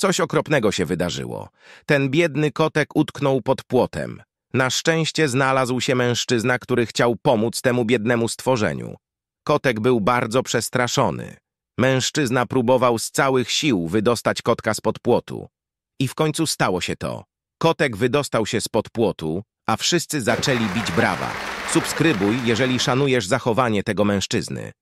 Coś okropnego się wydarzyło. Ten biedny kotek utknął pod płotem. Na szczęście znalazł się mężczyzna, który chciał pomóc temu biednemu stworzeniu. Kotek był bardzo przestraszony. Mężczyzna próbował z całych sił wydostać kotka spod płotu. I w końcu stało się to. Kotek wydostał się spod płotu, a wszyscy zaczęli bić brawa. Subskrybuj, jeżeli szanujesz zachowanie tego mężczyzny.